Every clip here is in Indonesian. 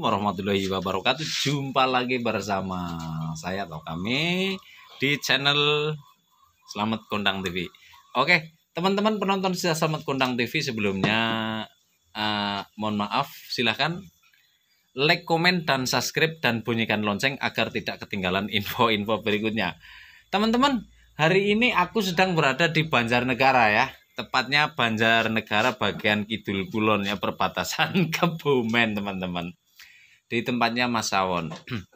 Assalamualaikum warahmatullahi wabarakatuh. Jumpa lagi bersama saya atau kami di channel Selamat Kondang TV. Oke, teman-teman penonton Selamat Kondang TV sebelumnya uh, mohon maaf, silahkan like, komen, dan subscribe dan bunyikan lonceng agar tidak ketinggalan info-info berikutnya. Teman-teman, hari ini aku sedang berada di Banjarnegara ya tepatnya Banjarnegara bagian kidul kulon ya perbatasan Kebumen teman-teman di tempatnya Mas Sawon.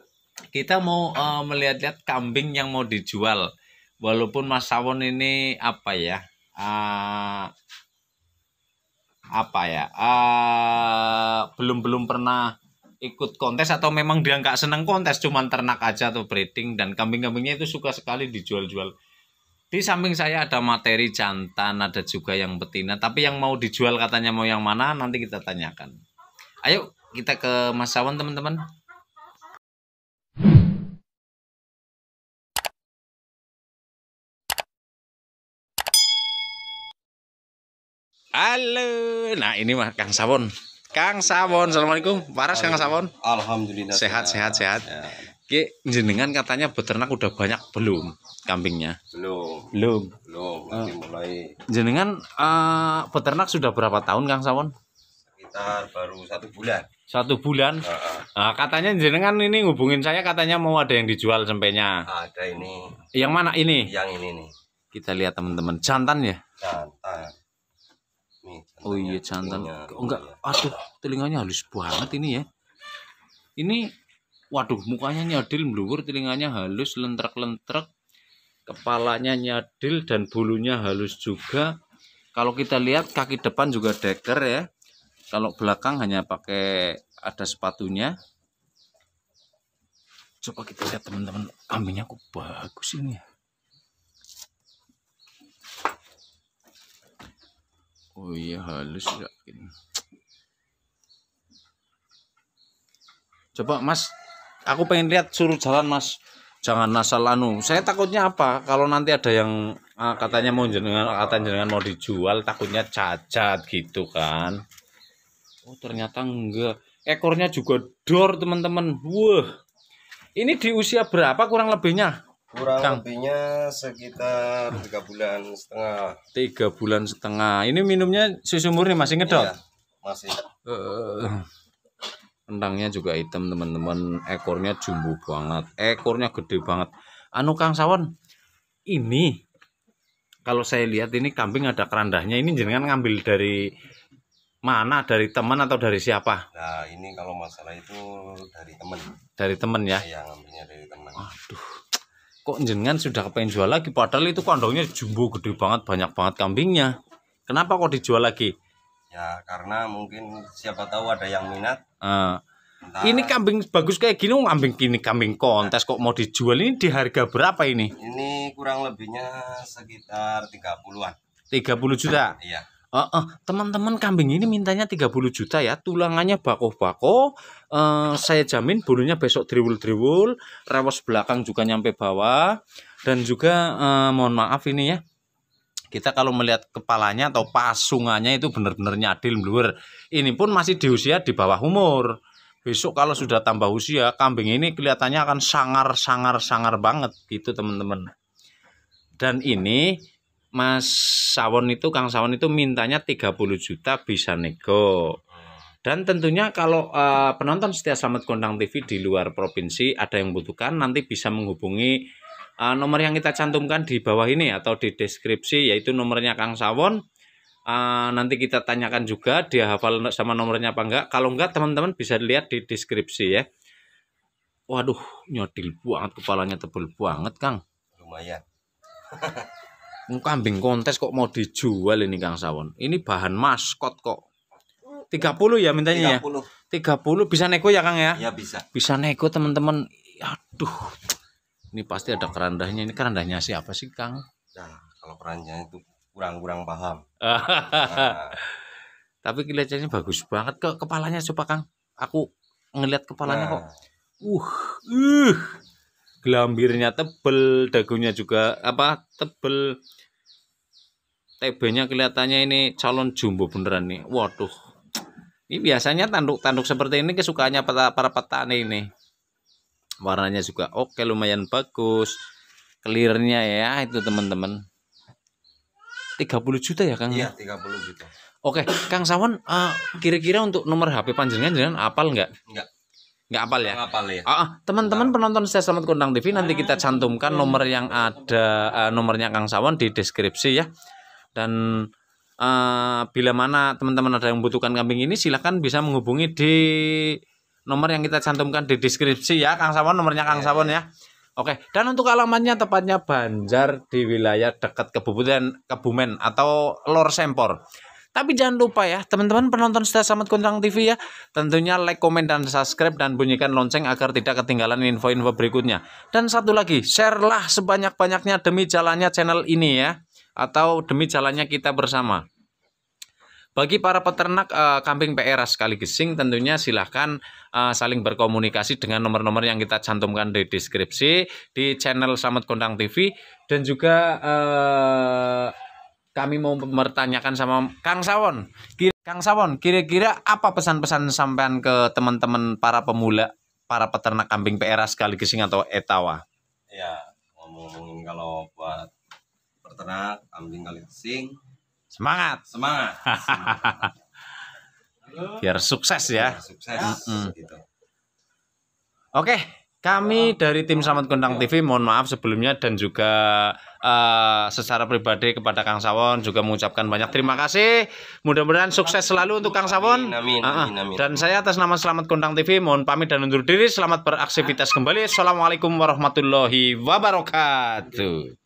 Kita mau uh, melihat-lihat kambing yang mau dijual. Walaupun Mas Sawon ini apa ya? Uh, apa ya? Eh, belum belum belum pernah ikut kontes atau memang dia nggak seneng kontes cuman ternak aja atau breeding dan kambing-kambingnya itu suka sekali dijual-jual di samping saya ada materi jantan ada juga yang betina tapi yang mau dijual katanya mau yang mana nanti kita tanyakan ayo kita ke Mas Sawan teman-teman. Halo, nah ini mah Kang Sawon. Kang Sawon, assalamualaikum. Waras Kang Sabon. Alhamdulillah. Sehat, sehat, sehat. Ya. Ki, jenengan katanya beternak udah banyak belum kambingnya? Belum. Belum. Belum. Uh, mulai. Jenengan uh, beternak sudah berapa tahun Kang Sawon? pacar baru satu bulan satu bulan uh, uh. Nah, katanya jenengan ini hubungin saya katanya mau ada yang dijual sempenya ada ini yang mana ini yang ini nih kita lihat teman-teman jantan ya jantan nih, oh iya jantan oh, enggak ya. aduh telinganya halus banget ini ya ini waduh mukanya nyadil meluwur telinganya halus lentrek-lentrek kepalanya nyadil dan bulunya halus juga kalau kita lihat kaki depan juga deker ya kalau belakang hanya pakai ada sepatunya coba kita lihat teman-teman kambingnya kok bagus ini ya Oh iya halus ya ini. Coba Mas, aku pengen lihat suruh jalan Mas. Jangan asal anu. Saya takutnya apa? Kalau nanti ada yang ah, katanya mau jenengan katanya jenengan mau dijual takutnya cacat gitu kan oh ternyata enggak ekornya juga dor teman-teman wah ini di usia berapa kurang lebihnya kurang Kang. lebihnya sekitar tiga bulan setengah tiga bulan setengah ini minumnya susu murni masih ngedot iya, masih uh, rendangnya juga hitam teman-teman ekornya jumbo banget ekornya gede banget anu Kang Sawon ini kalau saya lihat ini kambing ada kerandahnya ini jenengan ngambil dari mana dari teman atau dari siapa? Nah ini kalau masalah itu dari teman. Dari teman ya? Iya ngambilnya dari teman. Aduh, kok jenengan sudah kepengen jual lagi? Padahal itu kandangnya jumbo gede banget, banyak banget kambingnya. Kenapa kok dijual lagi? Ya karena mungkin siapa tahu ada yang minat. Uh. Nah, ini kambing bagus kayak gini, oh, kambing kini kambing kontes kok mau dijual ini di harga berapa ini? Ini kurang lebihnya sekitar 30-an. 30 juta? Iya. Uh, uh, teman-teman kambing ini mintanya 30 juta ya tulangannya bako-bako uh, eh, saya jamin bulunya besok driwul-driwul rewos belakang juga nyampe bawah dan juga uh, mohon maaf ini ya kita kalau melihat kepalanya atau pasungannya itu benar-benar nyadil blur ini pun masih di usia di bawah umur besok kalau sudah tambah usia kambing ini kelihatannya akan sangar-sangar-sangar banget gitu teman-teman dan ini Mas Sawon itu Kang Sawon itu mintanya 30 juta bisa nego. Dan tentunya kalau uh, penonton Setia selamat Kondang TV di luar provinsi ada yang butuhkan nanti bisa menghubungi uh, nomor yang kita cantumkan di bawah ini atau di deskripsi yaitu nomornya Kang Sawon. Uh, nanti kita tanyakan juga dia hafal sama nomornya apa enggak. Kalau enggak teman-teman bisa lihat di deskripsi ya. Waduh, nyodil banget kepalanya tebel banget, Kang. Lumayan. kambing kontes kok mau dijual ini Kang Sawon. Ini bahan maskot kok. 30 ya mintanya 30. ya. 30 bisa neko ya Kang ya? Ya bisa. Bisa neko teman-teman. Aduh. Ini pasti ada kerandanya. Ini kerandanya siapa sih Kang? Nah, kalau kerandanya itu kurang-kurang paham. nah. Tapi kelihatannya bagus banget kok kepalanya coba Kang. Aku ngelihat kepalanya nah. kok. Uh, uh gelambirnya tebel dagunya juga apa tebel tb kelihatannya ini calon jumbo beneran nih waduh ini biasanya tanduk-tanduk seperti ini kesukaannya para, para petani ini warnanya juga oke lumayan bagus clearnya ya itu teman-teman 30 juta ya Kang? Iya 30 juta Oke Kang Sawan eh, kira-kira uh, untuk nomor HP panjenengan jangan apal enggak? Enggak nggak apal ya? Apal ya. Ah, teman-teman penonton saya selamat kundang TV nanti kita ah, cantumkan iya. nomor yang ada eh, nomornya Kang Sawon di deskripsi ya. Dan uh, bila mana teman-teman ada yang membutuhkan kambing ini silahkan bisa menghubungi di nomor yang kita cantumkan di deskripsi ya Kang Sawon nomornya Kang iya. Sawon ya. Oke, dan untuk alamatnya tepatnya Banjar di wilayah dekat kebumen Kebumen atau Lor Sempor. Tapi jangan lupa ya, teman-teman penonton setia Samad Kuncang TV ya, tentunya like, komen, dan subscribe, dan bunyikan lonceng agar tidak ketinggalan info-info berikutnya. Dan satu lagi, sharelah sebanyak-banyaknya demi jalannya channel ini ya, atau demi jalannya kita bersama. Bagi para peternak uh, kambing PR sekali gesing tentunya silahkan uh, saling berkomunikasi dengan nomor-nomor yang kita cantumkan di deskripsi di channel Samad Kondang TV dan juga uh, kami mau mempertanyakan sama Kang Sawon. Kira, Kang Sawon, kira-kira apa pesan-pesan sampean ke teman-teman para pemula, para peternak kambing PRA sekaligus atau etawa? Ya, ngomong kalau buat peternak kambing kali kesing semangat. Semangat. semangat. Biar sukses ya. Biar sukses mm gitu. Oke, kami dari tim Selamat Kondang TV mohon maaf sebelumnya dan juga uh, secara pribadi kepada Kang Sawon juga mengucapkan banyak terima kasih. Mudah-mudahan sukses selalu untuk Kang Sawon. Amin, amin, ah, ah. amin, amin. Dan saya atas nama Selamat Kondang TV mohon pamit dan undur diri. Selamat beraktivitas kembali. Assalamualaikum warahmatullahi wabarakatuh.